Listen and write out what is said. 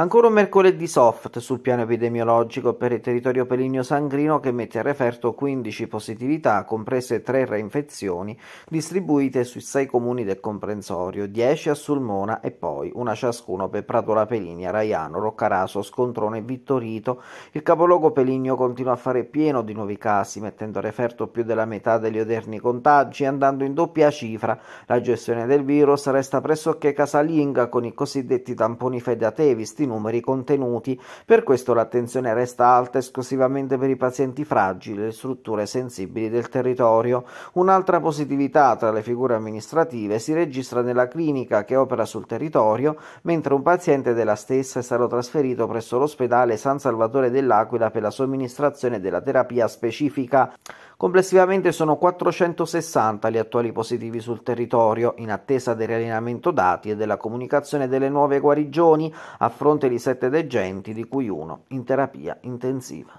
Ancora un mercoledì soft sul piano epidemiologico per il territorio peligno-sangrino che mette a referto 15 positività, comprese 3 reinfezioni, distribuite sui 6 comuni del comprensorio, 10 a Sulmona e poi una ciascuno per Pratola Peligna, Raiano, Roccaraso, Scontrone e Vittorito. Il capoluogo peligno continua a fare pieno di nuovi casi, mettendo a referto più della metà degli odierni contagi, andando in doppia cifra. La gestione del virus resta pressoché casalinga con i cosiddetti tamponi fedatevi, numeri contenuti, per questo l'attenzione resta alta esclusivamente per i pazienti fragili e le strutture sensibili del territorio. Un'altra positività tra le figure amministrative si registra nella clinica che opera sul territorio, mentre un paziente della stessa è stato trasferito presso l'ospedale San Salvatore dell'Aquila per la somministrazione della terapia specifica. Complessivamente sono 460 gli attuali positivi sul territorio, in attesa del riallineamento dati e della comunicazione delle nuove guarigioni a fronte conte di sette degenti, di cui uno in terapia intensiva.